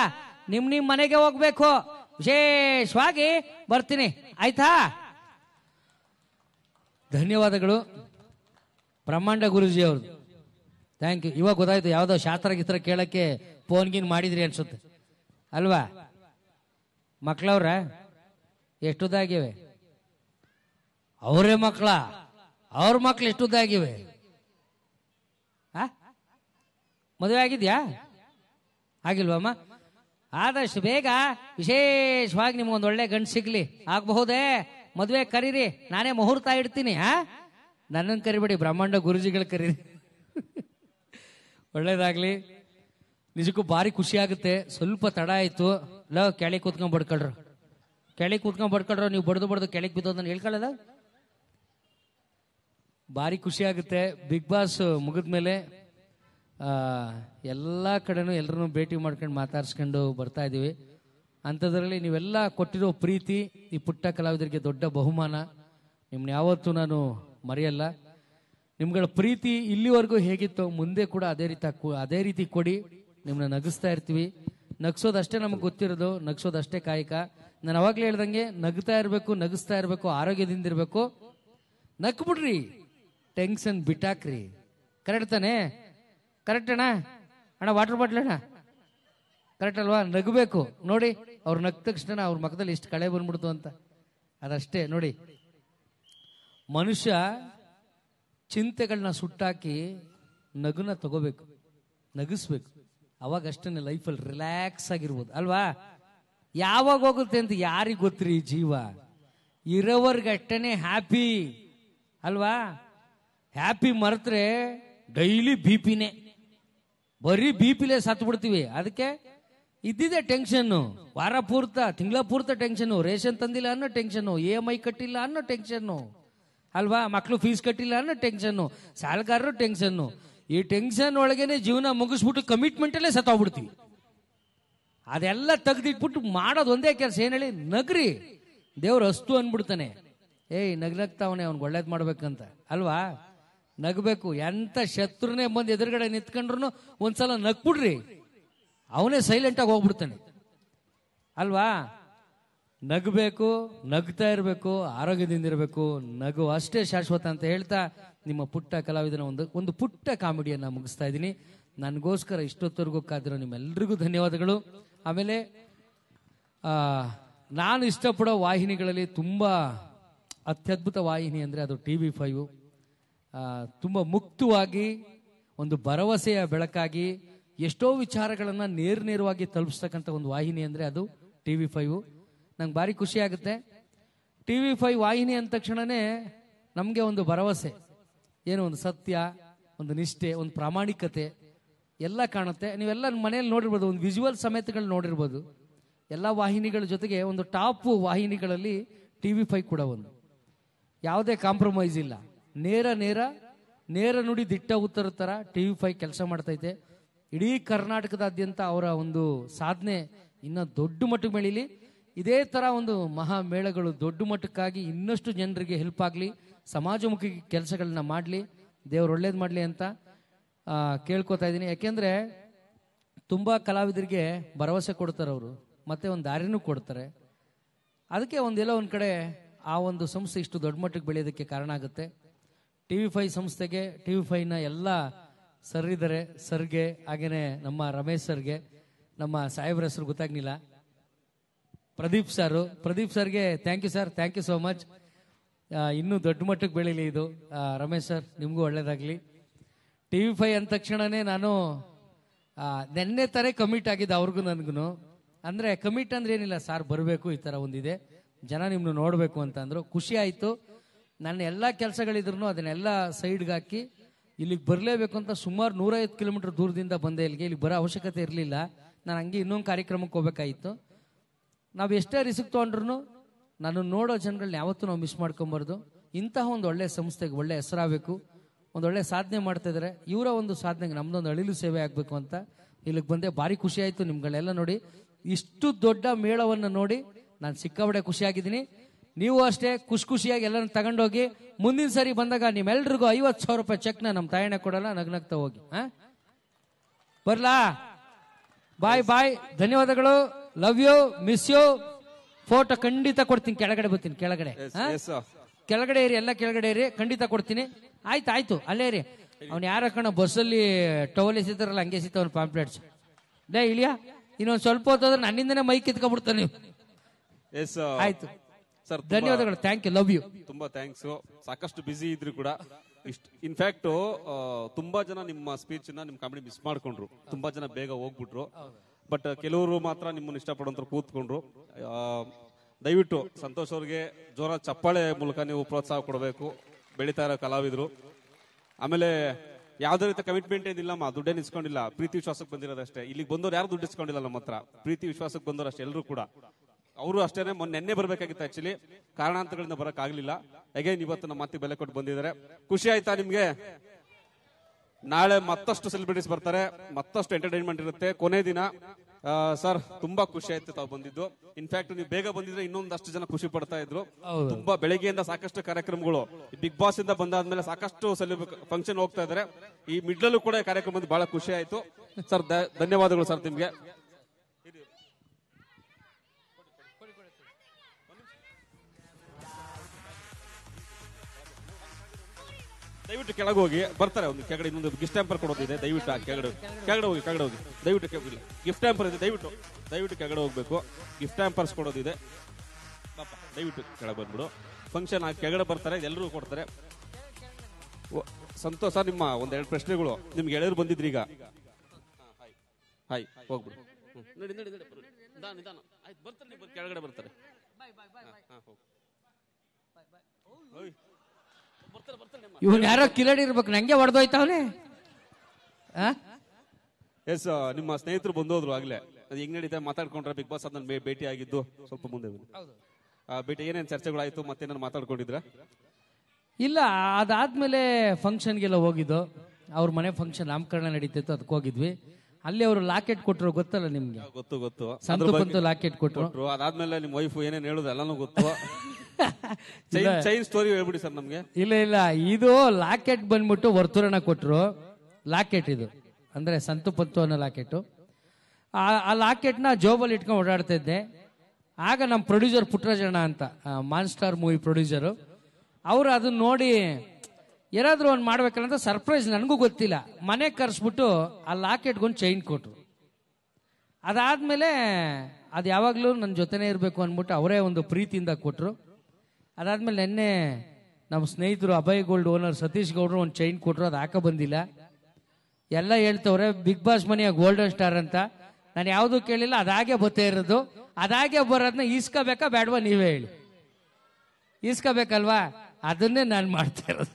ನಿಮ್ ನಿಮ್ ಮನೆಗೆ ಹೋಗ್ಬೇಕು ವಿಶೇಷವಾಗಿ ಬರ್ತೀನಿ ಆಯ್ತಾ ಧನ್ಯವಾದಗಳು ಬ್ರಹ್ಮಾಂಡ ಗುರುಜಿ ಅವ್ರದ್ದು ಥ್ಯಾಂಕ್ ಯು ಇವಾಗ ಗೊತ್ತಾಯ್ತು ಯಾವುದೋ ಶಾಸ್ತ್ರ ಗೀತ್ರ ಕೇಳಕ್ಕೆ ಫೋನ್ ಗೀನ್ ಮಾಡಿದ್ರಿ ಅನ್ಸುತ್ತೆ ಅಲ್ವಾ ಮಕ್ಳವ್ರ ಎಷ್ಟುದಾಗಿವೆ ಅವರೇ ಮಕ್ಕಳ ಅವ್ರ ಮಕ್ಳು ಎಷ್ಟುದಾಗಿವೆ ಮದುವೆ ಆಗಿದ್ಯಾ ಆಗಿಲ್ವಮ್ಮ ಆದಷ್ಟು ಬೇಗ ವಿಶೇಷವಾಗಿ ನಿಮ್ಗೊಂದು ಒಳ್ಳೆ ಗಂಡು ಸಿಗ್ಲಿ ಆಗಬಹುದೇ ಮದುವೆ ಕರೀರಿ ನಾನೇ ಮುಹೂರ್ತ ಇಡ್ತೀನಿ ಹ ನನ್ನ ಕರಿಬೇಡಿ ಬ್ರಹ್ಮಾಂಡ ಗುರುಜಿಗಳು ಕರೀರಿ ಒಳ್ಳೇದಾಗ್ಲಿ ನಿಜಕ್ಕೂ ಭಾರಿ ಖುಷಿ ಆಗುತ್ತೆ ಸ್ವಲ್ಪ ತಡ ಆಯ್ತು ಲ ಕೆಳಗೆ ಕೂತ್ಕೊಂಡ್ ಬಡ್ಕೊಳ್ರು ಕೆಳಗೆ ಕೂತ್ಕೊಂಡ್ ಬಡ್ಕೊಳ್ರು ನೀವು ಬಡ್ದು ಬಡ್ದು ಕೆಳಗೆ ಬಿದ್ದೋದನ್ನ ಹೇಳ್ಕೊಳ್ಳಲ್ಲ ಭಾರಿ ಖುಷಿ ಆಗುತ್ತೆ ಬಿಗ್ ಬಾಸ್ ಮುಗಿದ್ಮೇಲೆ ಎಲ್ಲ ಕಡೆನೂ ಎಲ್ಲರನ್ನೂ ಭೇಟಿ ಮಾಡ್ಕೊಂಡು ಮಾತಾಡ್ಸ್ಕೊಂಡು ಬರ್ತಾ ಇದ್ದೀವಿ ಅಂಥದ್ರಲ್ಲಿ ನೀವೆಲ್ಲ ಕೊಟ್ಟಿರೋ ಪ್ರೀತಿ ಈ ಪುಟ್ಟ ಕಲಾವಿದರಿಗೆ ದೊಡ್ಡ ಬಹುಮಾನ ನಿಮ್ನ ಯಾವತ್ತೂ ನಾನು ಮರೆಯಲ್ಲ ನಿಮ್ಗಳ ಪ್ರೀತಿ ಇಲ್ಲಿವರೆಗೂ ಹೇಗಿತ್ತು ಮುಂದೆ ಕೂಡ ಅದೇ ರೀತಿ ಅದೇ ರೀತಿ ಕೊಡಿ ನಿಮ್ಮನ್ನ ನಗಿಸ್ತಾ ಇರ್ತೀವಿ ನಗಿಸೋದಷ್ಟೇ ನಮಗೆ ಗೊತ್ತಿರೋದು ನಗಿಸೋದಷ್ಟೇ ಕಾಯಕ ನಾನು ಅವಾಗಲೇ ಹೇಳ್ದಂಗೆ ನಗ್ತಾ ಇರಬೇಕು ನಗಿಸ್ತಾ ಇರಬೇಕು ಆರೋಗ್ಯದಿಂದ ಇರಬೇಕು ನಕ್ಬಿಡ್ರಿ ಟೆನ್ಷನ್ ಬಿಟ್ಟಾಕ್ರಿ ಕರೆಕ್ಟ್ ತಾನೆ ಕರೆಕ್ಟ್ ಅಣ್ಣ ಅಣ್ಣ ವಾಟರ್ ಬಾಟ್ಲ್ ಅಣ್ಣ ಕರೆಕ್ಟ್ ಅಲ್ವಾ ನಗಬೇಕು ನೋಡಿ ಅವ್ರು ನಗ್ ತಕ್ಷಣ ಅವ್ರ ಮಖದಲ್ಲಿ ಇಷ್ಟು ಕಳೆ ಬಂದ್ಬಿಡ್ತು ಅಂತ ಅದಷ್ಟೇ ನೋಡಿ ಮನುಷ್ಯ ಚಿಂತೆಗಳನ್ನ ಸುಟ್ಟಾಕಿ ನಗುನ ತಗೋಬೇಕು ನಗಿಸ್ಬೇಕು ಅವಾಗಷ್ಟೇ ಲೈಫಲ್ಲಿ ರಿಲ್ಯಾಕ್ಸ್ ಆಗಿರ್ಬೋದು ಅಲ್ವಾ ಯಾವಾಗ ಹೋಗುತ್ತೆ ಅಂತ ಯಾರಿಗೆ ಗೊತ್ತ್ರಿ ಜೀವ ಇರೋವರ್ಗಷ್ಟೇ ಹ್ಯಾಪಿ ಅಲ್ವಾ ಹ್ಯಾಪಿ ಮರೆತ್ರೆ ಡೈಲಿ ಬಿ ಪಿನೇ ಬರೀ ಬಿ ಪಿಲೇ ಸತ್ತು ಬಿಡ್ತೀವಿ ಅದಕ್ಕೆ ಇದ್ದಿದೆ ಟೆನ್ಷನ್ನು ವಾರ ಪೂರ್ತ ತಿಂಗಳ ಪೂರ್ತ ಟೆನ್ಷನ್ನು ರೇಷನ್ ತಂದಿಲ್ಲ ಅನ್ನೋ ಟೆನ್ಷನ್ನು ಇ ಎಮ್ ಐ ಕಟ್ಟಿಲ್ಲ ಅನ್ನೋ ಟೆನ್ಷನ್ನು ಅಲ್ವಾ ಮಕ್ಕಳು ಫೀಸ್ ಕಟ್ಟಿಲ್ಲ ಅನ್ನೋ ಟೆನ್ಷನ್ನು ಸಾಲಗಾರರು ಟೆನ್ಷನ್ನು ಈ ಟೆನ್ಷನ್ ಒಳಗೇನೆ ಜೀವನ ಮುಗಿಸ್ಬಿಟ್ಟು ಕಮಿಟ್ಮೆಂಟಲ್ಲೇ ಸತ್ತೋಗ್ಬಿಡ್ತೀವಿ ಅದೆಲ್ಲ ತೆಗ್ದಿಟ್ಬಿಟ್ಟು ಮಾಡೋದು ಒಂದೇ ಕೆಲಸ ಏನ್ ಹೇಳಿ ನಗ್ರಿ ದೇವ್ರು ಅಸ್ತು ಅನ್ಬಿಡ್ತಾನೆ ಏಯ್ ನಗ್ನಗ್ತಾವನೆ ಅವ್ನಿಗೆ ಒಳ್ಳೇದು ಮಾಡ್ಬೇಕಂತ ಅಲ್ವಾ ನಗಬೇಕು ಎಂತ ಶತ್ರುನೇ ಬಂದು ಎದುರುಗಡೆ ನಿಂತ್ಕೊಂಡ್ರು ಒಂದ್ಸಲ ನಗ್ಬಿಡ್ರಿ ಅವನೇ ಸೈಲೆಂಟಾಗಿ ಹೋಗ್ಬಿಡ್ತಾನೆ ಅಲ್ವಾ ನಗಬೇಕು ನಗ್ತಾ ಇರಬೇಕು ಆರೋಗ್ಯದಿಂದ ಇರಬೇಕು ನಗು ಅಷ್ಟೇ ಶಾಶ್ವತ ಅಂತ ಹೇಳ್ತಾ ನಿಮ್ಮ ಪುಟ್ಟ ಕಲಾವಿದನ ಒಂದು ಒಂದು ಪುಟ್ಟ ಕಾಮಿಡಿಯನ್ನು ಮುಗಿಸ್ತಾ ಇದ್ದೀನಿ ನನಗೋಸ್ಕರ ಇಷ್ಟೊತ್ತವರೆಗೂ ಕಾದಿರೋ ನಿಮ್ಮೆಲ್ಲರಿಗೂ ಧನ್ಯವಾದಗಳು ಆಮೇಲೆ ನಾನು ಇಷ್ಟಪಡೋ ವಾಹಿನಿಗಳಲ್ಲಿ ತುಂಬ ಅತ್ಯದ್ಭುತ ವಾಹಿನಿ ಅಂದರೆ ಅದು ಟಿ ವಿ ಫೈವ್ ತುಂಬ ಮುಕ್ತವಾಗಿ ಒಂದು ಭರವಸೆಯ ಬೆಳಕಾಗಿ ಎಷ್ಟೋ ವಿಚಾರಗಳನ್ನು ನೇರ ನೇರವಾಗಿ ತಲುಪಿಸ್ತಕ್ಕಂಥ ಒಂದು ವಾಹಿನಿ ಅಂದರೆ ಅದು ಟಿ ವಿ ಫೈವ್ ನಂಗೆ ಭಾರಿ ಖುಷಿ ಆಗುತ್ತೆ ಟಿ ವಿ ಫೈವ್ ವಾಹಿನಿ ಅಂದ ತಕ್ಷಣವೇ ನಮಗೆ ಒಂದು ಭರವಸೆ ಏನು ಒಂದು ಸತ್ಯ ಒಂದು ನಿಷ್ಠೆ ಒಂದು ಪ್ರಾಮಾಣಿಕತೆ ಎಲ್ಲ ಕಾಣುತ್ತೆ ನೀವೆಲ್ಲ ಮನೆಯಲ್ಲಿ ನೋಡಿರ್ಬೋದು ಒಂದು ವಿಜುವಲ್ ಸಮೇತಗಳು ನೋಡಿರ್ಬೋದು ಎಲ್ಲ ವಾಹಿನಿಗಳ ಜೊತೆಗೆ ಒಂದು ಟಾಪ್ ವಾಹಿನಿಗಳಲ್ಲಿ ಟಿ ವಿ ಫೈವ್ ಕೂಡ ಒಂದು ಯಾವುದೇ ಕಾಂಪ್ರಮೈಸ್ ಇಲ್ಲ ನೇರ ನೇರ ನೇರ ನುಡಿ ದಿಟ್ಟ ಉತ್ತರ ಥರ ಟಿ ವಿ ಫೈವ್ ಕೆಲಸ ಮಾಡ್ತೈತೆ ಇಡೀ ಕರ್ನಾಟಕದಾದ್ಯಂತ ಅವರ ಒಂದು ಸಾಧನೆ ಇನ್ನ ದೊಡ್ಡ ಮಟ್ಟಕ್ಕೆ ಬೆಳೀಲಿ ಇದೇ ತರ ಒಂದು ಮಹಾ ಮೇಳಗಳು ದೊಡ್ಡ ಮಟ್ಟಕ್ಕಾಗಿ ಇನ್ನಷ್ಟು ಜನರಿಗೆ ಹೆಲ್ಪ್ ಆಗಲಿ ಸಮಾಜಮುಖಿ ಕೆಲಸಗಳನ್ನ ಮಾಡಲಿ ದೇವ್ರು ಒಳ್ಳೇದು ಮಾಡಲಿ ಅಂತ ಕೇಳ್ಕೊತಾ ಇದ್ದೀನಿ ಯಾಕೆಂದರೆ ತುಂಬ ಕಲಾವಿದರಿಗೆ ಭರವಸೆ ಕೊಡ್ತಾರೆ ಅವರು ಮತ್ತು ಒಂದು ದಾರಿನೂ ಕೊಡ್ತಾರೆ ಅದಕ್ಕೆ ಒಂದೆಲ್ಲ ಒಂದು ಕಡೆ ಆ ಒಂದು ಸಂಸ್ಥೆ ಇಷ್ಟು ದೊಡ್ಡ ಮಟ್ಟಕ್ಕೆ ಬೆಳೆಯೋದಕ್ಕೆ ಕಾರಣ ಆಗುತ್ತೆ ಟಿ ವಿ ಫೈ ಸಂಸ್ಥೆಗೆ ಟಿ ವಿ ಫೈನ ಎಲ್ಲ ಸರ್ ಇದ್ದಾರೆ ಸರ್ಗೆ ಹಾಗೇನೆ ನಮ್ಮ ರಮೇಶ್ ಸರ್ಗೆ ನಮ್ಮ ಸಾಹೇಬ್ರ ಹೆಸರು ಗೊತ್ತಾಗ್ಲಿಲ್ಲ ಪ್ರದೀಪ್ ಸರ್ ಪ್ರದೀಪ್ ಸರ್ಗೆ thank you sir thank you so much ಇನ್ನೂ ದೊಡ್ಡ ಮಟ್ಟಕ್ಕೆ ಬೆಳೀಲಿ ಇದು ರಮೇಶ್ ಸರ್ ನಿಮಗೂ ಒಳ್ಳೇದಾಗಲಿ ಟಿ ವಿ ಫೈ ಅಂದ ತಕ್ಷಣನೇ ನಾನು ನೆನ್ನೆ ಥರ ಕಮಿಟ್ ಆಗಿದ್ದೆ ಅವ್ರಿಗೂ ನನಗೂ ಅಂದರೆ ಕಮಿಟ್ ಅಂದ್ರೆ ಏನಿಲ್ಲ ಸಾರ್ ಬರಬೇಕು ಈ ಥರ ಒಂದಿದೆ ಜನ ನಿಮ್ಮನ್ನು ನೋಡಬೇಕು ಅಂತ ಖುಷಿ ಆಯಿತು ನನ್ನ ಎಲ್ಲ ಕೆಲಸಗಳಿದ್ರು ಅದನ್ನೆಲ್ಲ ಸೈಡ್ಗೆ ಹಾಕಿ ಇಲ್ಲಿಗೆ ಬರಲೇಬೇಕು ಅಂತ ಸುಮಾರು ನೂರೈವತ್ತು ಕಿಲೋಮೀಟರ್ ದೂರದಿಂದ ಬಂದೆ ಇಲ್ಲಿಗೆ ಇಲ್ಲಿ ಬರೋ ಅವಶ್ಯಕತೆ ಇರಲಿಲ್ಲ ನಾನು ಹಂಗೆ ಇನ್ನೊಂದು ಕಾರ್ಯಕ್ರಮಕ್ಕೆ ಹೋಗ್ಬೇಕಾಗಿತ್ತು ನಾವು ಎಷ್ಟೇ ರಿಸ್ಕ್ ತೊಗೊಂಡ್ರು ನಾನು ನೋಡೋ ಜನಗಳನ್ನ ಯಾವತ್ತೂ ನಾವು ಮಿಸ್ ಮಾಡ್ಕೊಬಾರ್ದು ಇಂತಹ ಒಂದು ಒಳ್ಳೆಯ ಸಂಸ್ಥೆಗೆ ಒಳ್ಳೆ ಹೆಸರಾಗಬೇಕು ಒಂದು ಒಳ್ಳೆ ಸಾಧನೆ ಮಾಡ್ತಾ ಇದ್ದಾರೆ ಇವರ ಒಂದು ಸಾಧನೆಗೆ ನಮ್ದೊಂದು ಅಳಿಲು ಸೇವೆ ಆಗಬೇಕು ಅಂತ ಇಲ್ಲಿಗೆ ಬಂದೆ ಭಾರಿ ಖುಷಿ ಆಯಿತು ನಿಮ್ಗಳೆಲ್ಲ ನೋಡಿ ಇಷ್ಟು ದೊಡ್ಡ ಮೇಳವನ್ನು ನೋಡಿ ನಾನು ಸಿಕ್ಕಾಬಡೆ ಖುಷಿಯಾಗಿದ್ದೀನಿ ನೀವು ಅಷ್ಟೇ ಖುಷಿ ಖುಷಿಯಾಗಿ ಎಲ್ಲರನ್ನ ತಗೊಂಡೋಗಿ ಮುಂದಿನ ಸರಿ ಬಂದಾಗ ಎಲ್ರಿಗೂ ಐವತ್ತು ಸಾವಿರ ರೂಪಾಯಿ ಚೆಕ್ನ ನಮ್ಮ ತಾಯಣ್ಣ ಕೊಡಲ್ಲ ನಗ್ನಗ್ತಾ ಹೋಗಿ ಬರ್ಲಾ ಬಾಯ್ ಬಾಯ್ ಧನ್ಯವಾದಗಳು love you miss you photo ಖಂಡಿತ ಕೊಡ್ತೀನಿ ಕೆಳಗಡೆ ಬರ್ತೀನಿ ಕೆಳಗಡೆ ಕೆಳಗಡೆ ಇರಿ ಎಲ್ಲ ಕೆಳಗಡೆ ಇರಿ ಖಂಡಿತ ಕೊಡ್ತೀನಿ ಆಯ್ತು ಆಯ್ತು ಅಲ್ಲೇ ಇರಿ ಅವ್ನು ಯಾರ ಕಣ ಬಸ್ಸಲ್ಲಿ ಟವಲ್ ಎಸಿತಾರಲ್ಲ ಹಂಗೆ ಸಿಗ್ತಾವನು ಪಾಂಪ್ಲೆಟ್ಸ್ ಡೇ ಇಳಿಯಾ ಇನ್ನೊಂದು ಸ್ವಲ್ಪ ಹೊತ್ತು ನನ್ನಿಂದನೇ ಮೈಕ್ ಕಿತ್ಕೊಂಡ್ಬಿಡ್ತಾನೆ ನೀವು ಆಯ್ತು ಸರ್ ಧನ್ಯವಾದಗಳು ಥ್ಯಾಂಕ್ ಯು ಲವ್ ಯು ತುಂಬಾ ಥ್ಯಾಂಕ್ಸ್ ಸಾಕಷ್ಟು ಬಿಸಿ ಇದ್ರು ಕೂಡ ಇಷ್ಟು ಇನ್ಫ್ಯಾಕ್ಟ್ ತುಂಬಾ ಜನ ನಿಮ್ಮ ಸ್ಪೀಚ್ ನ ನಿಮ್ ಕಾಮಿಡಿ ಮಿಸ್ ಮಾಡ್ಕೊಂಡ್ರು ತುಂಬಾ ಜನ ಬೇಗ ಹೋಗ್ಬಿಟ್ರು ಬಟ್ ಕೆಲವರು ಮಾತ್ರ ನಿಮ್ಮನ್ನ ಇಷ್ಟಪಡೋಂತ ಕೂತ್ಕೊಂಡ್ರು ದಯವಿಟ್ಟು ಸಂತೋಷ್ ಅವ್ರಿಗೆ ಜೋರ ಚಪ್ಪಾಳೆ ಮೂಲಕ ನೀವು ಪ್ರೋತ್ಸಾಹ ಕೊಡಬೇಕು ಬೆಳಿತಾ ಇರೋ ಕಲಾವಿದರು ಆಮೇಲೆ ಯಾವ್ದೇ ರೀತಿ ಕಮಿಟ್ಮೆಂಟ್ ಏನಿಲ್ಲಮ್ಮ ದುಡ್ಡೇನು ಇಸ್ಕೊಂಡಿಲ್ಲ ಪ್ರೀತಿ ವಿಶ್ವಾಸಕ್ಕೆ ಬಂದಿರೋದಷ್ಟೇ ಇಲ್ಲಿಗೆ ಬಂದವ್ರು ಯಾರು ದುಡ್ಡು ಇಸ್ಕೊಂಡಿಲ್ಲ ನಮ್ಮ ಹತ್ರ ಪ್ರೀತಿ ವಿಶ್ವಾಸಕ್ಕೆ ಬಂದವರು ಅಷ್ಟೇ ಎಲ್ಲರೂ ಕೂಡ ಅವರು ಅಷ್ಟೇ ಮೊನ್ನೆ ನೆನ್ನೆ ಬರಬೇಕಾಗಿತ್ತು ಆಕ್ಚುಲಿ ಕಾರಣಾಂತರಗಳಿಂದ ಆಗ್ಲಿಲ್ಲ ಅಗೇನ್ ಇವತ್ತು ನಮ್ಮ ಮತ್ತೆ ಬೆಲೆ ಕೊಟ್ಟು ಬಂದಿದ್ದಾರೆ ಖುಷಿ ಆಯ್ತಾ ನಿಮ್ಗೆ ನಾಳೆ ಮತ್ತಷ್ಟು ಸೆಲೆಬ್ರಿಟೀಸ್ ಬರ್ತಾರೆ ಮತ್ತಷ್ಟು ಎಂಟರ್ಟೈನ್ಮೆಂಟ್ ಇರುತ್ತೆ ಕೊನೆ ದಿನ ಸರ್ ತುಂಬಾ ಖುಷಿ ಆಯ್ತು ತಾವು ಬಂದಿದ್ದು ಇನ್ಫ್ಯಾಕ್ಟ್ ನೀವು ಬೇಗ ಬಂದಿದ್ರೆ ಇನ್ನೊಂದಷ್ಟು ಜನ ಖುಷಿ ಪಡ್ತಾ ಇದ್ರು ತುಂಬಾ ಬೆಳಗ್ಗೆಯಿಂದ ಸಾಕಷ್ಟು ಕಾರ್ಯಕ್ರಮಗಳು ಬಿಗ್ ಬಾಸ್ ಇಂದ ಬಂದಾದ್ಮೇಲೆ ಸಾಕಷ್ಟು ಫಂಕ್ಷನ್ ಹೋಗ್ತಾ ಇದಾರೆ ಈ ಮಿಡ್ಲಲ್ಲೂ ಕೂಡ ಕಾರ್ಯಕ್ರಮ ಬಹಳ ಖುಷಿ ಆಯ್ತು ಸರ್ ಧನ್ಯವಾದಗಳು ಸರ್ ನಿಮ್ಗೆ ದಯವಿಟ್ಟು ಕೆಳಗೆ ಹೋಗಿ ಬರ್ತಾರೆ ಒಂದು ಕೆಳಗಡೆ ಇನ್ನೊಂದು ಗಿಫ್ಟ್ ಟ್ಯಾಂಪರ್ ಕೊಡೋದಿದೆ ದಯವಿಟ್ಟು ಆ ಕೆಳಗಡೆ ಕೆಳಗಡೆ ಹೋಗಿ ಕೆಳಗಡೆ ಹೋಗಿ ದಯವಿಟ್ಟು ಕೆಳಗಿಲ್ಲ ಗಿಫ್ಟ್ ಟ್ಯಾಂಪರ್ ಇದೆ ದಯವಿಟ್ಟು ದಯವಿಟ್ಟು ಕೆಳಗಡೆ ಹೋಗ್ಬೇಕು ಗಿಫ್ಟ್ ಟ್ಯಾಂಪರ್ಸ್ ಕೊಡೋದಿದೆ ಪಾಪ ದಯವಿಟ್ಟು ಕೆಳಗೆ ಬಂದ್ಬಿಡು ಫಂಕ್ಷನ್ ಆ ಕೆಳಗಡೆ ಬರ್ತಾರೆ ಎಲ್ಲರೂ ಕೊಡ್ತಾರೆ ಸಂತೋಷ ನಿಮ್ಮ ಒಂದೆರಡು ಪ್ರಶ್ನೆಗಳು ನಿಮ್ಗೆ ಎಳೆಯರು ಬಂದಿದ್ರಿ ಈಗ ಹಾಯ್ ಹೋಗ್ಬಿಡು ನೋಡಿ ನೋಡಿ ಬರ್ತಾರೆ ಕೆಳಗಡೆ ಬರ್ತಾರೆ ಇವನ್ ಯಾರೋ ಕಿಲಡಿ ಇರ್ಬೇಕು ನಂಗೆ ಹೊಡೆದೋಯ್ತಾವ್ನೆ ಎಸ್ ನಿಮ್ಮ ಸ್ನೇಹಿತರು ಬಂದೋದ್ರು ಆಗ್ಲೇ ಅದು ಹೆಂಗ್ ನಡೀತಾ ಮಾತಾಡ್ಕೊಂಡ್ರೆ ಬಿಗ್ ಬಾಸ್ ಅದನ್ನ ಭೇಟಿ ಆಗಿದ್ದು ಸ್ವಲ್ಪ ಮುಂದೆ ಭೇಟಿ ಏನೇನು ಚರ್ಚೆಗಳಾಯ್ತು ಮತ್ತೇನ ಮಾತಾಡ್ಕೊಂಡಿದ್ರ ಇಲ್ಲ ಅದಾದ್ಮೇಲೆ ಫಂಕ್ಷನ್ಗೆಲ್ಲ ಹೋಗಿದ್ದು ಅವ್ರ ಮನೆ ಫಂಕ್ಷನ್ ನಾಮಕರಣ ನಡೀತಿತ್ತು ಅದಕ್ಕೆ ಹೋಗಿದ್ವಿ ಅಲ್ಲಿ ಅವರು ಲಾಕೆಟ್ ಕೊಟ್ಟರು ಗೊತ್ತಲ್ಲ ನಿಮ್ಗೆ ಗೊತ್ತು ಗೊತ್ತು ಲಾಕೆಟ್ ಕೊಟ್ಟರು ಅದಾದ್ಮೇಲೆ ನಿಮ್ ವೈಫ್ ಏನೇನು ಹೇಳುದು ಎಲ್ಲಾನು ಗೊತ್ತು ಚೈನ್ ಸ್ಟೋರಿ ಹೇಳ್ಬಿಡಿ ಸರ್ ನಮ್ಗೆ ಇಲ್ಲ ಇಲ್ಲ ಇದು ಲಾಕೆಟ್ ಬಂದ್ಬಿಟ್ಟು ವರ್ತುರಣ ಕೊಟ್ರು ಲಾಕೆಟ್ ಇದು ಅಂದ್ರೆ ಸಂತು ಪಂತು ಅನ್ನೋ ಲಾಕೆಟ್ ಆ ಲಾಕೆಟ್ನ ಜೋಬಲ್ಲಿ ಇಟ್ಕೊಂಡು ಓಡಾಡ್ತಾ ಇದ್ದೆ ಆಗ ನಮ್ಮ ಪ್ರೊಡ್ಯೂಸರ್ ಪುಟ್ರಜಣ್ಣ ಅಂತ ಸ್ಟಾರ್ ಮೂವಿ ಪ್ರೊಡ್ಯೂಸರು ಅವರು ಅದನ್ನ ನೋಡಿ ಏನಾದರೂ ಒಂದು ಮಾಡ್ಬೇಕಂತ ಸರ್ಪ್ರೈಸ್ ನನಗೂ ಗೊತ್ತಿಲ್ಲ ಮನೆ ಕರೆಸ್ಬಿಟ್ಟು ಆ ಲಾಕೆಟ್ಗೊಂದು ಚೈನ್ ಕೊಟ್ರು ಅದಾದಮೇಲೆ ಅದು ಯಾವಾಗಲೂ ನನ್ನ ಜೊತೆನೇ ಇರಬೇಕು ಅಂದ್ಬಿಟ್ಟು ಅವರೇ ಒಂದು ಪ್ರೀತಿಯಿಂದ ಕೊಟ್ಟರು ಅದಾದ್ಮೇಲೆ ನಿನ್ನೆ ನಮ್ಮ ಸ್ನೇಹಿತರು ಅಭಯ್ ಗೋಲ್ಡ್ ಓನರ್ ಸತೀಶ್ ಗೌಡ್ರು ಒಂದು ಚೈನ್ ಕೊಟ್ಟರು ಅದು ಹಾಕೋ ಬಂದಿಲ್ಲ ಎಲ್ಲ ಹೇಳ್ತವ್ರೆ ಬಿಗ್ ಬಾಸ್ ಮನೆಯ ಗೋಲ್ಡನ್ ಸ್ಟಾರ್ ಅಂತ ನಾನು ಯಾವುದು ಕೇಳಿಲ್ಲ ಅದಾಗೆ ಬತ್ತೇ ಇರೋದು ಅದಾಗೆ ಬರೋದನ್ನ ಈಸ್ಕೋಬೇಕಾ ಬೇಡವಾ ನೀವೇ ಹೇಳಿ ಈಸ್ಕೋಬೇಕಲ್ವಾ ಅದನ್ನೇ ನಾನು ಮಾಡ್ತಾ ಇರೋದು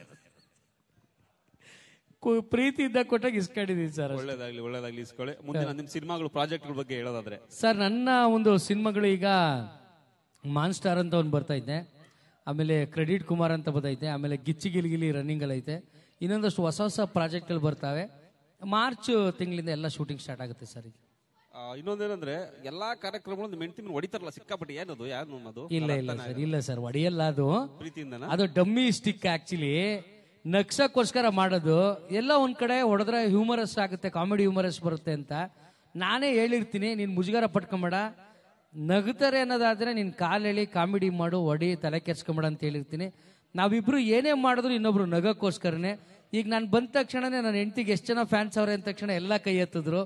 ಪ್ರೀತಿ ಇದ್ದಾಗ ಕೊಟ್ಟಾಗ ಇಸ್ಕೊಂಡಿದ್ದೀನಿ ಸರ್ ಒಳ್ಳೇದಾಗ್ಲಿ ಒಳ್ಳೇದಾಗ್ಲಿ ಇಸ್ಕೊಳ್ಳಿ ಮುಂದೆ ನಿಮ್ಮ ಸಿನಿಮಾಗಳು ಪ್ರಾಜೆಕ್ಟ್ಗಳ ಬಗ್ಗೆ ಹೇಳೋದಾದ್ರೆ ಸರ್ ನನ್ನ ಒಂದು ಸಿನಿಮಾಗಳು ಈಗ ಮಾನ್ಸ್ಟಾರ್ ಅಂತ ಒಂದು ಬರ್ತಾ ಇದ್ದೆ ಆಮೇಲೆ ಕ್ರೆಡಿಟ್ ಕುಮಾರ್ ಅಂತ ಬದೈತೆ ಆಮೇಲೆ ಗಿಚ್ಚಿ ಗಿಲಿಗಿಲಿ ಐತೆ ಇನ್ನೊಂದಷ್ಟು ಹೊಸ ಹೊಸ ಪ್ರಾಜೆಕ್ಟ್ಗಳು ಬರ್ತಾವೆ ಮಾರ್ಚ್ ತಿಂಗಳಿಂದ ಎಲ್ಲ ಶೂಟಿಂಗ್ ಸ್ಟಾರ್ಟ್ ಆಗುತ್ತೆ ಸರ್ ಈಗ ಇನ್ನೊಂದೇನಂದ್ರೆ ಎಲ್ಲಾ ಕಾರ್ಯಕ್ರಮಗಳು ಮೆಂಟಿನ ಹೊಡಿತಾರಲ್ಲ ಸಿಕ್ಕಾಪಟ್ಟೆ ಏನದು ಯಾರು ಅದು ಇಲ್ಲ ಇಲ್ಲ ಸರ್ ಇಲ್ಲ ಸರ್ ಒಡೆಯಲ್ಲ ಅದು ಅದು ಡಮ್ಮಿ ಸ್ಟಿಕ್ ಆಕ್ಚುಲಿ ನಕ್ಸಕ್ಕೋಸ್ಕರ ಮಾಡೋದು ಎಲ್ಲ ಒಂದ್ ಕಡೆ ಹೊಡೆದ್ರೆ ಹ್ಯೂಮರಸ್ ಆಗುತ್ತೆ ಕಾಮಿಡಿ ಹ್ಯೂಮರಸ್ ಬರುತ್ತೆ ಅಂತ ನಾನೇ ಹೇಳಿರ್ತೀನಿ ನೀನ್ ಮುಜುಗರ ಪಟ್ಕೊಂಬೇಡ ನಗ್ತಾರೆ ಅನ್ನೋದಾದರೆ ನೀನು ಕಾಲೆಳಿ ಕಾಮಿಡಿ ಮಾಡು ಒಡಿ ತಲೆ ಕೆರ್ಸ್ಕೊಂಬೇಡ ಅಂತ ಹೇಳಿರ್ತೀನಿ ನಾವಿಬ್ರು ಏನೇ ಮಾಡಿದ್ರು ಇನ್ನೊಬ್ರು ನಗಕ್ಕೋಸ್ಕರನೇ ಈಗ ನಾನು ಬಂದ ತಕ್ಷಣನೇ ನನ್ನ ಹೆಂಡತಿಗೆ ಎಷ್ಟು ಜನ ಫ್ಯಾನ್ಸ್ ಅವ್ರೆ ಅಂದ ತಕ್ಷಣ ಎಲ್ಲ ಕೈ ಎತ್ತಿದ್ರು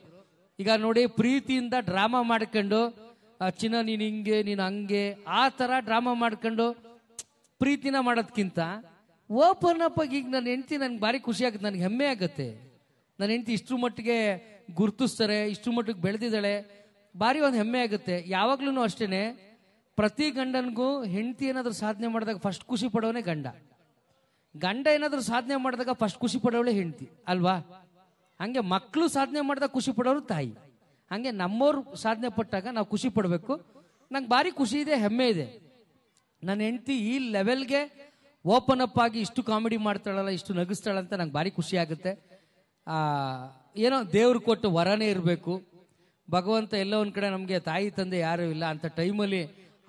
ಈಗ ನೋಡಿ ಪ್ರೀತಿಯಿಂದ ಡ್ರಾಮಾ ಮಾಡ್ಕೊಂಡು ಚಿನ್ನ ನೀನು ಹಿಂಗೆ ನೀನು ಹಂಗೆ ಆ ಥರ ಡ್ರಾಮಾ ಮಾಡ್ಕೊಂಡು ಪ್ರೀತಿನ ಮಾಡೋದ್ಕಿಂತ ಓಪನ್ ಅಪ್ ಆಗಿ ಈಗ ನನ್ನ ಹೆಂಡತಿ ನನಗೆ ಭಾರಿ ಖುಷಿ ಆಗುತ್ತೆ ನನಗೆ ಹೆಮ್ಮೆ ಆಗುತ್ತೆ ನನ್ನ ಹೆಂಡತಿ ಇಷ್ಟು ಮಟ್ಟಿಗೆ ಗುರುತಿಸ್ತಾರೆ ಇಷ್ಟು ಮಟ್ಟಿಗೆ ಬೆಳೆದಿದ್ದಾಳೆ ಭಾರಿ ಒಂದು ಹೆಮ್ಮೆ ಆಗುತ್ತೆ ಯಾವಾಗ್ಲೂ ಅಷ್ಟೇನೆ ಪ್ರತಿ ಗಂಡನಿಗೂ ಹೆಂಡತಿ ಏನಾದರೂ ಸಾಧನೆ ಮಾಡಿದಾಗ ಫಸ್ಟ್ ಖುಷಿ ಪಡೋನೆ ಗಂಡ ಗಂಡ ಏನಾದರೂ ಸಾಧನೆ ಮಾಡಿದಾಗ ಫಸ್ಟ್ ಖುಷಿ ಪಡೋಳೆ ಹೆಂಡತಿ ಅಲ್ವಾ ಹಂಗೆ ಮಕ್ಕಳು ಸಾಧನೆ ಮಾಡಿದಾಗ ಖುಷಿ ಪಡೋರು ತಾಯಿ ಹಂಗೆ ನಮ್ಮವ್ರು ಸಾಧನೆ ಪಟ್ಟಾಗ ನಾವು ಖುಷಿ ಪಡಬೇಕು ನಂಗೆ ಭಾರಿ ಖುಷಿ ಇದೆ ಹೆಮ್ಮೆ ಇದೆ ನನ್ನ ಹೆಂಡತಿ ಈ ಲೆವೆಲ್ಗೆ ಓಪನ್ ಅಪ್ ಆಗಿ ಇಷ್ಟು ಕಾಮಿಡಿ ಮಾಡ್ತಾಳಲ್ಲ ಇಷ್ಟು ನಗಿಸ್ತಾಳಂತ ನಂಗೆ ಭಾರಿ ಖುಷಿ ಆಗುತ್ತೆ ಏನೋ ದೇವ್ರು ಕೊಟ್ಟು ವರನೇ ಇರಬೇಕು ಭಗವಂತ ಎಲ್ಲ ಒಂದು ಕಡೆ ನಮಗೆ ತಾಯಿ ತಂದೆ ಯಾರೂ ಇಲ್ಲ ಅಂತ ಟೈಮಲ್ಲಿ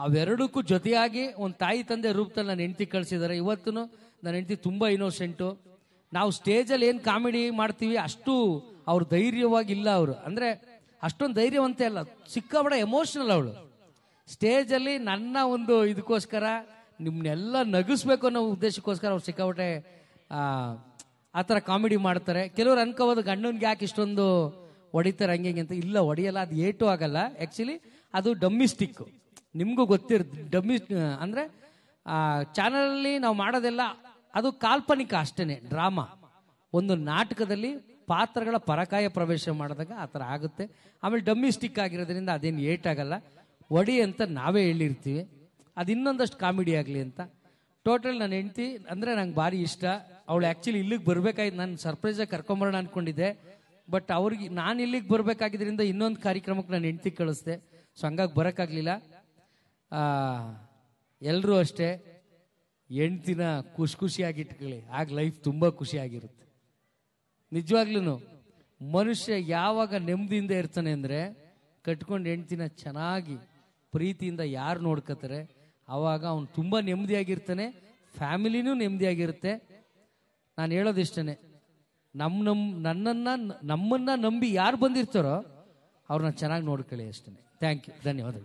ಅವೆರಡಕ್ಕೂ ಜೊತೆಯಾಗಿ ಒಂದು ತಾಯಿ ತಂದೆ ರೂಪದಲ್ಲಿ ನನ್ನ ಹೆಂಡತಿ ಕಳಿಸಿದ್ದಾರೆ ಇವತ್ತು ನನ್ನ ಹೆಂಡತಿ ತುಂಬ ಇನ್ನೋಸೆಂಟು ನಾವು ಸ್ಟೇಜಲ್ಲಿ ಏನು ಕಾಮಿಡಿ ಮಾಡ್ತೀವಿ ಅಷ್ಟು ಅವ್ರು ಧೈರ್ಯವಾಗಿಲ್ಲ ಅವರು ಅಂದರೆ ಅಷ್ಟೊಂದು ಧೈರ್ಯವಂತೆ ಅಲ್ಲ ಸಿಕ್ಕಾಬಡ ಎಮೋಷ್ನಲ್ ಅವಳು ಸ್ಟೇಜಲ್ಲಿ ನನ್ನ ಒಂದು ಇದಕ್ಕೋಸ್ಕರ ನಿಮ್ಮನ್ನೆಲ್ಲ ನಗಿಸ್ಬೇಕು ಅನ್ನೋ ಉದ್ದೇಶಕ್ಕೋಸ್ಕರ ಅವ್ರು ಸಿಕ್ಕಾಬಟ್ಟೆ ಆ ಥರ ಕಾಮಿಡಿ ಮಾಡ್ತಾರೆ ಕೆಲವರು ಅನ್ಕೋಬೋದು ಗಂಡನಿಗೆ ಯಾಕೆ ಇಷ್ಟೊಂದು ಹೊಡಿತಾರೆ ಹಂಗೆ ಅಂತ ಇಲ್ಲ ಹೊಡೆಯಲ್ಲ ಅದು ಏಟು ಆಗಲ್ಲ ಆಕ್ಚುಲಿ ಅದು ಡಮ್ಮಿ ಗೊತ್ತಿರ ನಿಮಗೂ ಗೊತ್ತಿರುತ್ತೆ ಡಮ್ಮಿ ಅಂದರೆ ಚಾನಲಲ್ಲಿ ನಾವು ಮಾಡೋದೆಲ್ಲ ಅದು ಕಾಲ್ಪನಿಕ ಅಷ್ಟೇ ಡ್ರಾಮಾ ಒಂದು ನಾಟಕದಲ್ಲಿ ಪಾತ್ರಗಳ ಪರಕಾಯ ಪ್ರವೇಶ ಮಾಡಿದಾಗ ಆ ಥರ ಆಗುತ್ತೆ ಆಮೇಲೆ ಡಮ್ಮಿಸ್ಟಿಕ್ ಆಗಿರೋದ್ರಿಂದ ಅದೇನು ಏಟಾಗಲ್ಲ ಒಡಿ ಅಂತ ನಾವೇ ಹೇಳಿರ್ತೀವಿ ಅದು ಇನ್ನೊಂದಷ್ಟು ಕಾಮಿಡಿ ಆಗಲಿ ಅಂತ ಟೋಟಲ್ ನಾನು ಹೆಂಡ್ತಿ ಅಂದರೆ ನಂಗೆ ಭಾರಿ ಇಷ್ಟ ಅವಳು ಆ್ಯಕ್ಚುಲಿ ಇಲ್ಲಿಗೆ ಬರಬೇಕಾಯ್ತು ನಾನು ಸರ್ಪ್ರೈಸಾಗಿ ಕರ್ಕೊಂಬರೋಣ ಅಂದ್ಕೊಂಡಿದ್ದೆ ಬಟ್ ಅವ್ರಿಗೆ ನಾನು ಇಲ್ಲಿಗೆ ಬರಬೇಕಾಗಿದ್ದರಿಂದ ಇನ್ನೊಂದು ಕಾರ್ಯಕ್ರಮಕ್ಕೆ ನಾನು ಹೆಂಡ್ತಿ ಕಳಿಸ್ದೆ ಸೊ ಹಂಗಾಗಿ ಬರೋಕ್ಕಾಗಲಿಲ್ಲ ಎಲ್ಲರೂ ಅಷ್ಟೇ ಹೆಂಡ್ತಿನ ಖುಷಿ ಖುಷಿಯಾಗಿ ಇಟ್ಕೊಳ್ಳಿ ಆಗ ಲೈಫ್ ತುಂಬ ಖುಷಿಯಾಗಿರುತ್ತೆ ನಿಜವಾಗ್ಲೂ ಮನುಷ್ಯ ಯಾವಾಗ ನೆಮ್ಮದಿಯಿಂದ ಇರ್ತಾನೆ ಅಂದರೆ ಕಟ್ಕೊಂಡು ಹೆಂಡ್ತಿನ ಚೆನ್ನಾಗಿ ಪ್ರೀತಿಯಿಂದ ಯಾರು ನೋಡ್ಕೋತಾರೆ ಆವಾಗ ಅವನು ತುಂಬ ನೆಮ್ಮದಿಯಾಗಿರ್ತಾನೆ ಫ್ಯಾಮಿಲಿನೂ ನೆಮ್ಮದಿಯಾಗಿರುತ್ತೆ ನಾನು ಹೇಳೋದಿಷ್ಟೇ ನಮ್ಮ ನನ್ನನ್ನ ನಮ್ಮನ್ನ ನಂಬಿ ಯಾರು ಬಂದಿರ್ತಾರೋ ಅವ್ರನ್ನ ಚೆನ್ನಾಗಿ ನೋಡ್ಕೊಳ್ಳಿ ಅಷ್ಟೇ ಥ್ಯಾಂಕ್ ಯು ಧನ್ಯವಾದ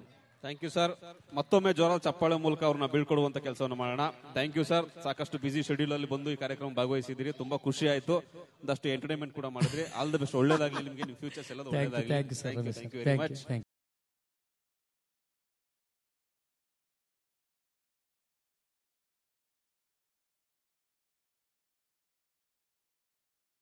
ಥ್ಯಾಂಕ್ ಯು ಸರ್ ಮತ್ತೊಮ್ಮೆ ಜ್ವರ ಚಪ್ಪಾಳೆ ಮೂಲಕ ಅವ್ರನ್ನ ಬೀಳ್ಕೊಡುವಂತ ಕೆಲಸವನ್ನು ಮಾಡೋಣ ಥ್ಯಾಂಕ್ ಯು ಸರ್ ಸಾಕಷ್ಟು ಬಿಸಿ ಶೆಡ್ಯೂಲ್ ಅಲ್ಲಿ ಬಂದು ಈ ಕಾರ್ಯಕ್ರಮ ಭಾಗವಹಿಸಿದ್ರಿ ತುಂಬಾ ಖುಷಿ ಆಯ್ತು ಒಂದಷ್ಟು ಎಂಟರ್ಟೈನ್ಮೆಂಟ್ ಕೂಡ ಮಾಡಿದ್ರಿ ಆಲ್ ದ ಬೆಸ್ಟ್ ಒಳ್ಳೇದಾಗ್ಲಿ ನಿಮಗೆ ನಿಮ್ಮ ಫ್ಯೂಚರ್ಸ್ ಎಲ್ಲ ಒಳ್ಳೇದಾಗ್ಲಿ ಥ್ಯಾಂಕ್ ಯು ವೆರಿ ಮಚ್